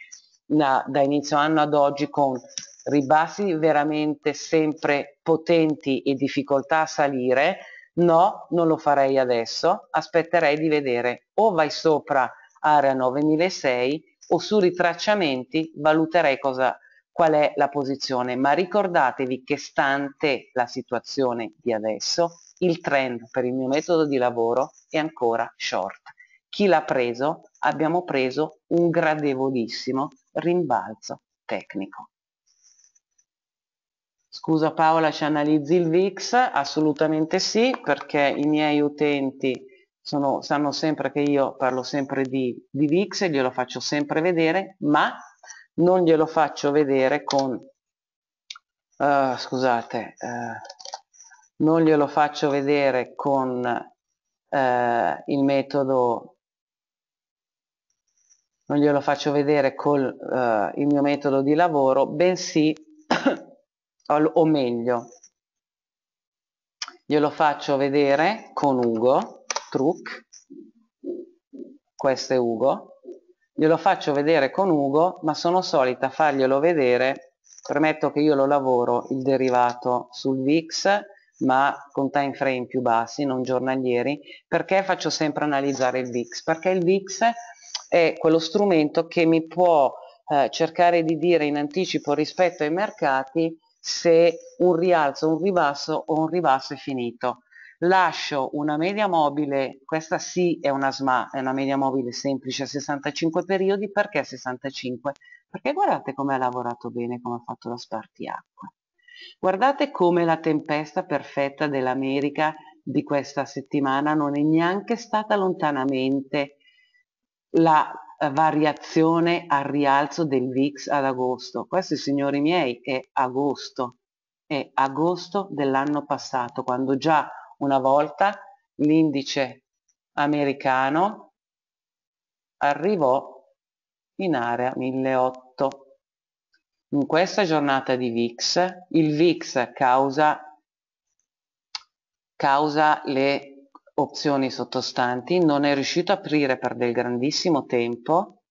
da, da inizio anno ad oggi con ribassi veramente sempre potenti e difficoltà a salire, no, non lo farei adesso, aspetterei di vedere o vai sopra area 9006 o su ritracciamenti valuterei cosa qual è la posizione, ma ricordatevi che stante la situazione di adesso, il trend per il mio metodo di lavoro è ancora short. Chi l'ha preso? Abbiamo preso un gradevolissimo rimbalzo tecnico. Scusa Paola, ci analizzi il VIX? Assolutamente sì, perché i miei utenti sono, sanno sempre che io parlo sempre di, di VIX e glielo faccio sempre vedere, ma non glielo faccio vedere con uh, scusate uh, non glielo faccio vedere con uh, il metodo non glielo faccio vedere col il mio metodo di lavoro bensì <coughs> o meglio glielo faccio vedere con Ugo truc questo è Ugo glielo faccio vedere con Ugo, ma sono solita farglielo vedere, permetto che io lo lavoro il derivato sul VIX, ma con time frame più bassi, non giornalieri, perché faccio sempre analizzare il VIX? Perché il VIX è quello strumento che mi può eh, cercare di dire in anticipo rispetto ai mercati se un rialzo, un ribasso o un ribasso è finito lascio una media mobile, questa sì è una SMA, è una media mobile semplice a 65 periodi, perché 65? Perché guardate come ha lavorato bene, come ha fatto la spartiacque. Guardate come la tempesta perfetta dell'America di questa settimana non è neanche stata lontanamente la eh, variazione al rialzo del VIX ad agosto. Questo, signori miei, è agosto, è agosto dell'anno passato, quando già una volta l'indice americano arrivò in area 1008. In questa giornata di VIX, il VIX causa, causa le opzioni sottostanti, non è riuscito a aprire per del grandissimo tempo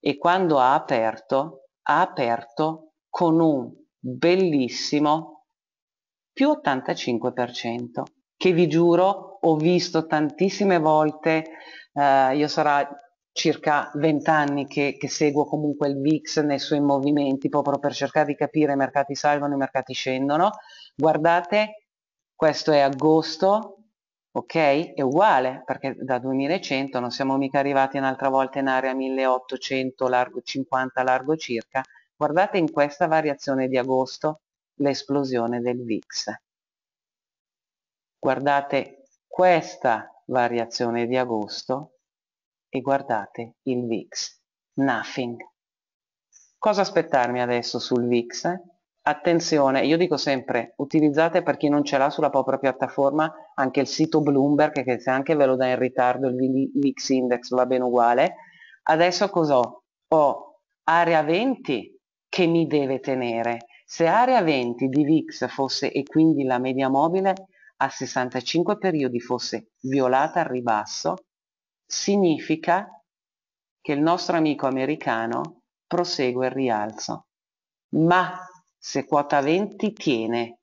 e quando ha aperto, ha aperto con un bellissimo più 85%, che vi giuro ho visto tantissime volte, eh, io sarà circa 20 anni che, che, seguo comunque il VIX nei suoi movimenti, proprio per cercare di capire i mercati salvano, i mercati scendono. Guardate, questo è agosto, ok? È uguale, perché da 2100 non siamo mica arrivati un'altra volta in area 1800, largo 50, largo circa. Guardate in questa variazione di agosto, l'esplosione del VIX. Guardate questa variazione di agosto e guardate il VIX. Nothing. Cosa aspettarmi adesso sul VIX? Attenzione, io dico sempre, utilizzate per chi non ce l'ha sulla propria piattaforma anche il sito Bloomberg, che se anche ve lo dà in ritardo il VIX Index va bene uguale. Adesso cos'ho? Ho area 20 che mi deve tenere se area 20 di Vix fosse e quindi la media mobile a 65 periodi fosse violata al ribasso, significa che il nostro amico americano prosegue il rialzo. Ma se quota 20 tiene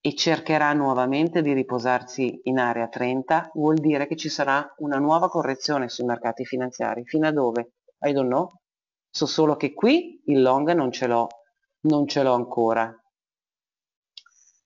e cercherà nuovamente di riposarsi in area 30, vuol dire che ci sarà una nuova correzione sui mercati finanziari. Fino a dove? I don't know. So solo che qui il long non ce l'ho non ce l'ho ancora,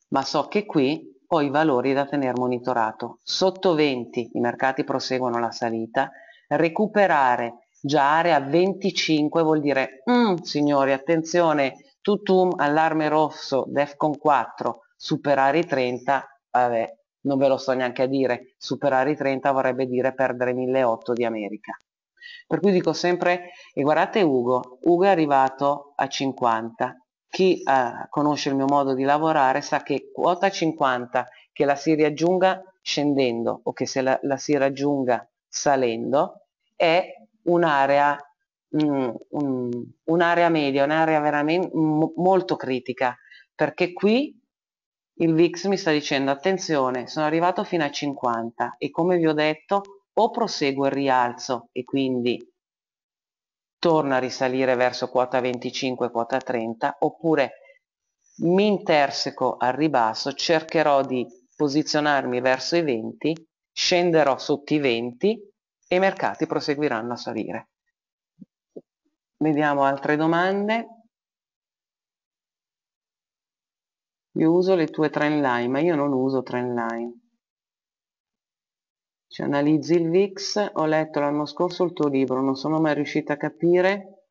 ma so che qui ho i valori da tenere monitorato. Sotto 20 i mercati proseguono la salita, recuperare già area 25 vuol dire mm, signori attenzione, tutum, allarme rosso, DEFCON 4, superare i 30, vabbè non ve lo so neanche a dire, superare i 30 vorrebbe dire perdere 1.800 di America. Per cui dico sempre, e guardate Ugo, Ugo è arrivato a 50, chi eh, conosce il mio modo di lavorare sa che quota 50 che la si raggiunga scendendo o che se la, la si raggiunga salendo è un'area mm, un'area media, un'area veramente molto critica, perché qui il VIX mi sta dicendo attenzione, sono arrivato fino a 50 e come vi ho detto o proseguo il rialzo e quindi torna a risalire verso quota 25, quota 30, oppure mi interseco al ribasso, cercherò di posizionarmi verso i 20, scenderò sotto i 20 e i mercati proseguiranno a salire. Vediamo altre domande. Io uso le tue trend line, ma io non uso trend line. Ci analizzi il VIX, ho letto l'anno scorso il tuo libro, non sono mai riuscita a capire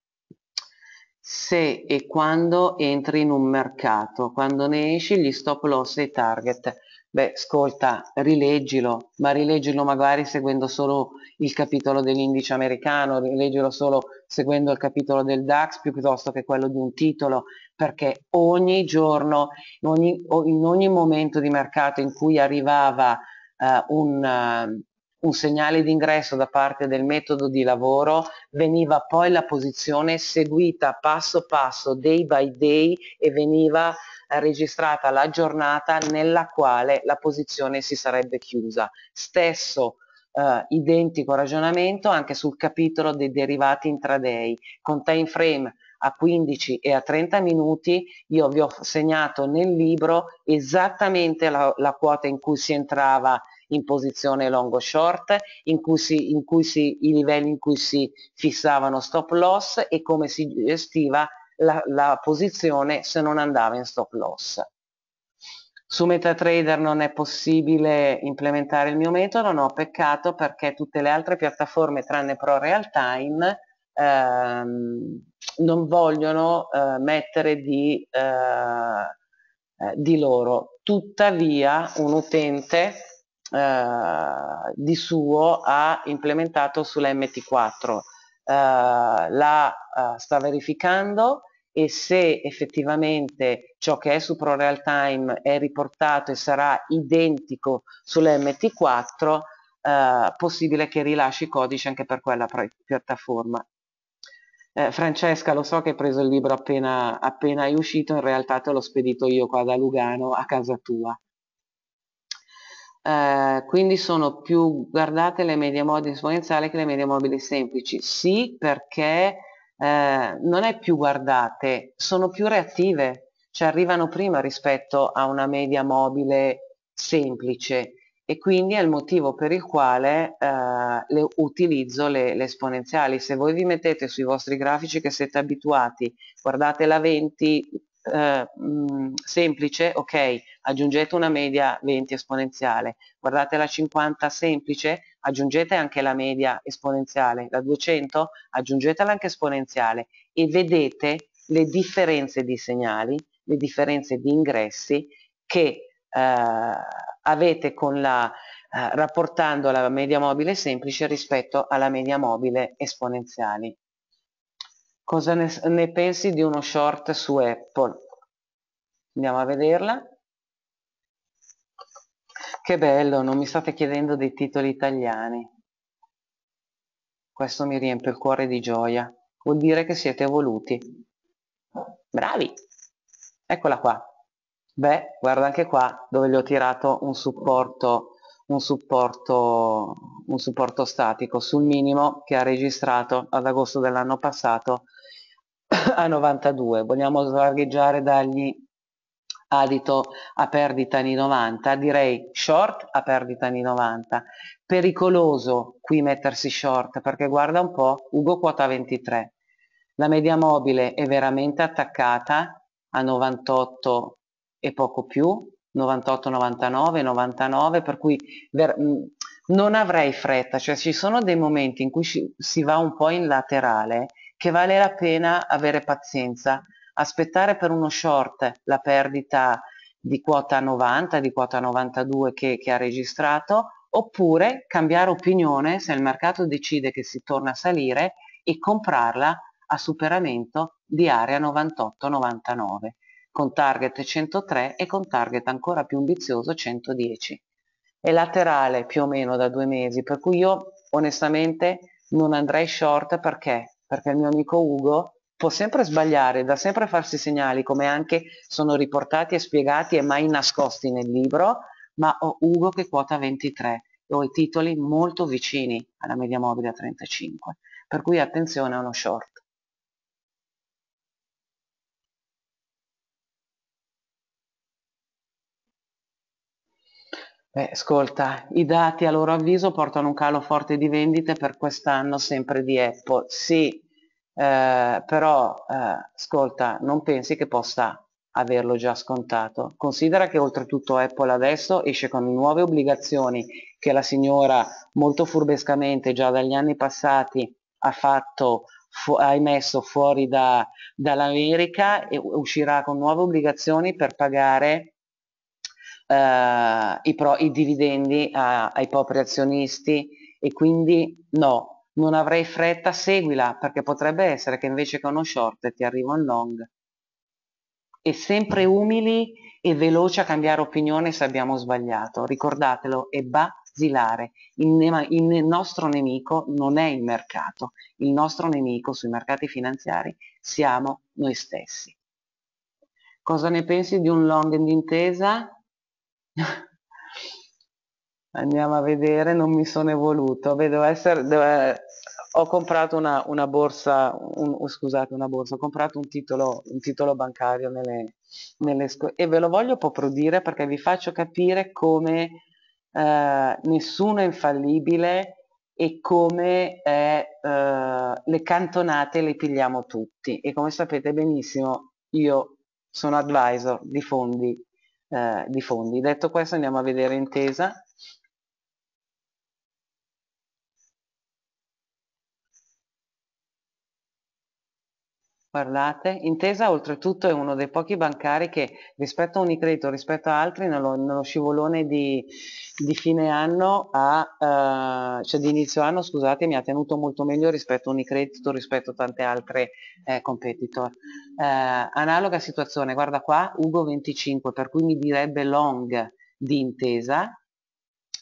se e quando entri in un mercato, quando ne esci gli stop loss e i target. Beh, ascolta, rileggilo, ma rileggilo magari seguendo solo il capitolo dell'indice americano, rileggilo solo seguendo il capitolo del DAX piuttosto che quello di un titolo, perché ogni giorno, in ogni, in ogni momento di mercato in cui arrivava uh, un, un segnale d'ingresso da parte del metodo di lavoro, veniva poi la posizione seguita passo passo, day by day e veniva eh, registrata la giornata nella quale la posizione si sarebbe chiusa. Stesso Uh, identico ragionamento anche sul capitolo dei derivati intraday con time frame a 15 e a 30 minuti io vi ho segnato nel libro esattamente la, la quota in cui si entrava in posizione long o short, in cui, si, in cui si, i livelli in cui si fissavano stop loss e come si gestiva la, la posizione se non andava in stop loss. Su MetaTrader non è possibile implementare il mio metodo, no, peccato perché tutte le altre piattaforme tranne Pro Realtime ehm, non vogliono eh, mettere di, eh, eh di loro. Tuttavia un utente eh, di suo ha implementato sulla MT4. Eh, la eh, sta verificando e se effettivamente ciò che è su ProReal Time è riportato e sarà identico sulla MT4, eh, possibile che rilasci codice anche per quella piattaforma. Eh, Francesca, lo so che hai preso il libro appena, appena è uscito, in realtà te l'ho spedito io qua da Lugano a casa tua eh, quindi sono più guardate le medie mobili esponenziali che le medie mobili semplici. Sì, perché eh, non è più guardate, sono più reattive, cioè arrivano prima rispetto a una media mobile semplice e quindi è il motivo per il quale eh, le utilizzo le, le, esponenziali. Se voi vi mettete sui vostri grafici che siete abituati, guardate la 20 eh, mm, semplice, ok, aggiungete una media 20 esponenziale, guardate la 50 semplice, aggiungete anche la media esponenziale, la 200 aggiungetela anche esponenziale e vedete le differenze di segnali, le differenze di ingressi che eh, avete con la, eh, rapportando la media mobile semplice rispetto alla media mobile esponenziale. Cosa ne, ne pensi di uno short su Apple? Andiamo a vederla. Che bello, non mi state chiedendo dei titoli italiani. Questo mi riempie il cuore di gioia. Vuol dire che siete evoluti. Bravi! Eccola qua. Beh, guarda anche qua dove gli ho tirato un supporto, un supporto, un supporto statico sul minimo che ha registrato ad agosto dell'anno passato <clears throat> a 92. Vogliamo slargheggiare dagli adito a perdita anni 90, direi short a perdita anni 90. Pericoloso qui mettersi short perché guarda un po', Ugo quota 23. La media mobile è veramente attaccata a 98 e poco più, 98, 99, 99, per cui non avrei fretta, cioè ci sono dei momenti in cui si va un po' in laterale che vale la pena avere pazienza aspettare per uno short la perdita di quota 90, di quota 92 che, che ha registrato, oppure cambiare opinione se il mercato decide che si torna a salire e comprarla a superamento di area 98-99 con target 103 e con target ancora più ambizioso 110 è laterale più o meno da due mesi per cui io onestamente non andrei short perché perché il mio amico Ugo può sempre sbagliare, da sempre farsi segnali, come anche sono riportati e spiegati e mai nascosti nel libro, ma ho Ugo che quota 23 e ho i titoli molto vicini alla media mobile a 35, per cui attenzione a uno short. Beh, ascolta, i dati a loro avviso portano un calo forte di vendite per quest'anno sempre di Apple. Sì, eh, però eh, ascolta, non pensi che possa averlo già scontato. Considera che oltretutto Apple adesso esce con nuove obbligazioni che la signora molto furbescamente già dagli anni passati ha fatto fu- ha emesso fuori da, dall'America e uscirà con nuove obbligazioni per pagare eh, i, pro- i, dividendi a, ai propri azionisti e quindi no, non avrei fretta, seguila, perché potrebbe essere che invece che uno short ti arriva un long. E sempre umili e veloci a cambiare opinione se abbiamo sbagliato. Ricordatelo, è basilare. Il, ne il nostro nemico non è il mercato, il nostro nemico sui mercati finanziari siamo noi stessi. Cosa ne pensi di un long d'intesa? <laughs> Andiamo a vedere, non mi sono evoluto. Vedo essere, deve, ho comprato una, una borsa, un, oh, scusate, una borsa, ho comprato un titolo, un titolo bancario nelle, nelle scuole e ve lo voglio proprio dire perché vi faccio capire come eh, nessuno è infallibile e come è, eh, le cantonate le pigliamo tutti. E come sapete benissimo, io sono advisor di fondi, eh, di fondi. Detto questo andiamo a vedere intesa. parlate. Intesa oltretutto è uno dei pochi bancari che rispetto a Unicredito, rispetto a altri, nello, nello scivolone di, di, fine anno, a, eh, cioè di inizio anno, scusate, mi ha tenuto molto meglio rispetto a Unicredito, rispetto a tante altre eh, competitor. Eh, analoga situazione, guarda qua, Ugo 25, per cui mi direbbe long di intesa.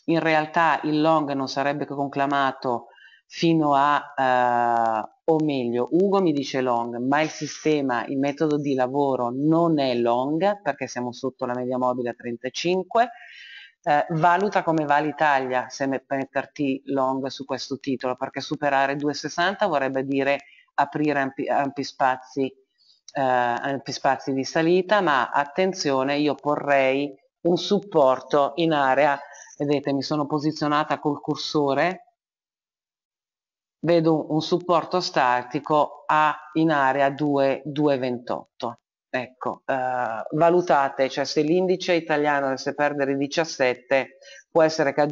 In realtà il long non sarebbe conclamato fino a eh, o meglio Ugo mi dice long ma il sistema, il metodo di lavoro non è long perché siamo sotto la media mobile a 35 eh, valuta come va l'Italia se metterti long su questo titolo perché superare 2,60 vorrebbe dire aprire ampi, ampi, spazi, eh, ampi spazi di salita ma attenzione io porrei un supporto in area vedete mi sono posizionata col cursore vedo un supporto statico a in area 2,28. Ecco, eh, valutate, cioè se l'indice italiano dovesse perdere 17, può essere che a 2,28,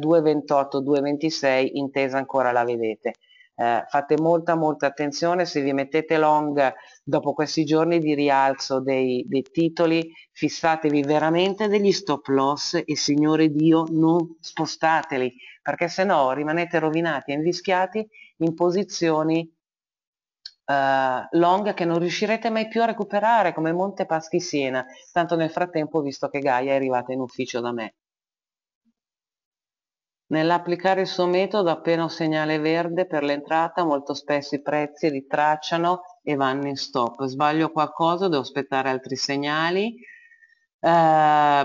2,26 intesa ancora la vedete. Eh, fate molta molta attenzione se vi mettete long dopo questi giorni di rialzo dei, dei titoli, fissatevi veramente degli stop loss e signore Dio non spostateli, perché se no rimanete rovinati e invischiati in posizioni Uh, long che non riuscirete mai più a recuperare come Monte Paschi Siena, tanto nel frattempo visto che Gaia è arrivata in ufficio da me. Nell'applicare il suo metodo appena un segnale verde per l'entrata molto spesso i prezzi ritracciano e vanno in stop. Sbaglio qualcosa, devo aspettare altri segnali. Uh,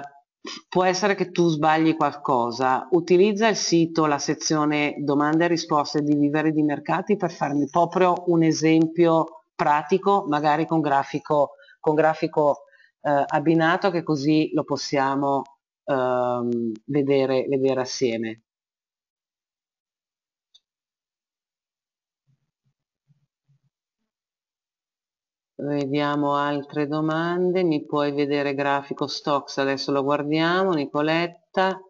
può essere che tu sbagli qualcosa, utilizza il sito, la sezione domande e risposte di vivere di Mercati per farmi proprio un esempio pratico, magari con grafico, con grafico eh, abbinato, che così lo possiamo ehm, vedere, vedere assieme. Vediamo altre domande, mi puoi vedere grafico stocks, adesso lo guardiamo, Nicoletta.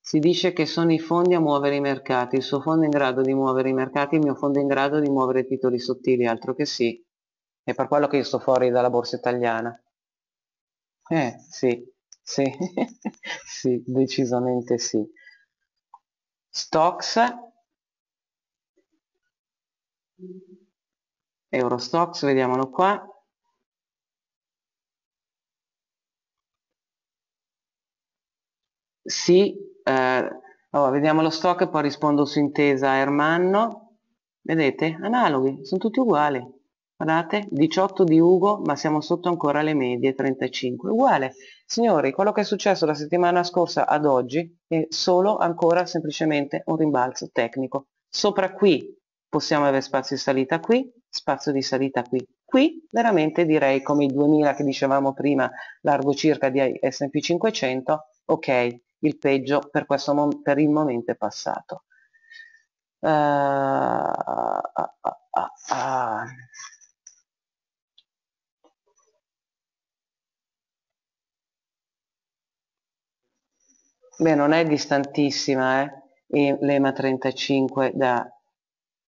Si dice che sono i fondi a muovere i mercati, il suo fondo è in grado di muovere i mercati, il mio fondo è in grado di muovere titoli sottili, altro che sì. È per quello che io sto fuori dalla borsa italiana. Eh, sì, sì, <laughs> sì, decisamente sì. Stocks Eurostox, vediamolo qua. Sì, eh, allora, vediamo lo stock e poi rispondo su intesa Ermanno. Vedete? Analoghi, sono tutti uguali. Guardate, 18 di Ugo, ma siamo sotto ancora le medie, 35. Uguale. Signori, quello che è successo la settimana scorsa ad oggi è solo ancora semplicemente un rimbalzo tecnico. Sopra qui possiamo avere spazio di salita qui, spazio di salita qui. Qui veramente direi come i 2000 che dicevamo prima, largo circa di S&P 500, ok, il peggio per, questo, per il momento è passato. Uh, uh, uh, Beh, non è distantissima eh, l'EMA 35 da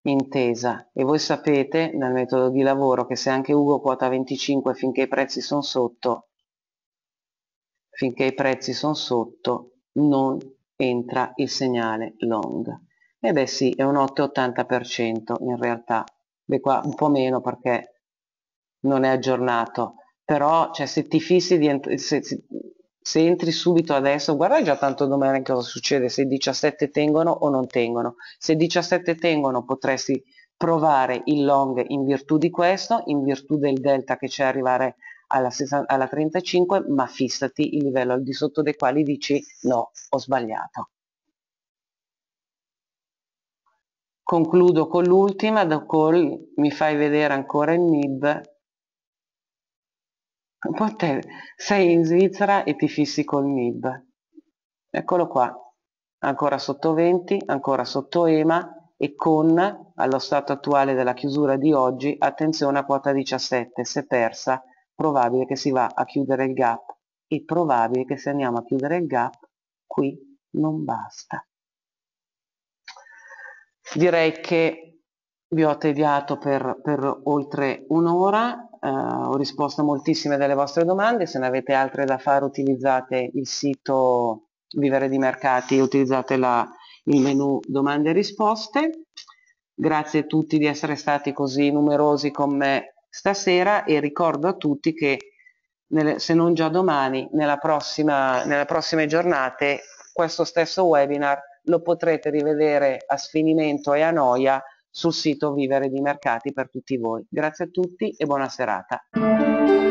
intesa e voi sapete nel metodo di lavoro che se anche Ugo quota 25 finché i prezzi sono sotto finché i prezzi sono sotto non entra il segnale long ed è sì è un 8-80% in realtà beh qua un po' meno perché non è aggiornato però cioè, se ti fissi di se, se, se entri subito adesso, guarda già tanto domani cosa succede, se 17 tengono o non tengono. Se 17 tengono potresti provare il long in virtù di questo, in virtù del delta che c'è arrivare alla, 60, alla 35, ma fissati il livello al di sotto dei quali dici no, ho sbagliato. Concludo con l'ultima, da call mi fai vedere ancora il NIB con te sei in Svizzera e ti fissi col NIB. Eccolo qua, ancora sotto 20, ancora sotto EMA e con, allo stato attuale della chiusura di oggi, attenzione a quota 17, se persa probabile che si va a chiudere il gap e probabile che se andiamo a chiudere il gap qui non basta. Direi che vi ho tediato per, per oltre un'ora, Uh, ho risposto a moltissime delle vostre domande, se ne avete altre da fare utilizzate il sito Vivere di Mercati, utilizzate la, il menu domande e risposte. Grazie a tutti di essere stati così numerosi con me stasera e ricordo a tutti che nelle, se non già domani, nella prossima, nelle prossime giornate, questo stesso webinar lo potrete rivedere a sfinimento e a noia sul sito Vivere di Mercati per tutti voi. Grazie a tutti e buona serata.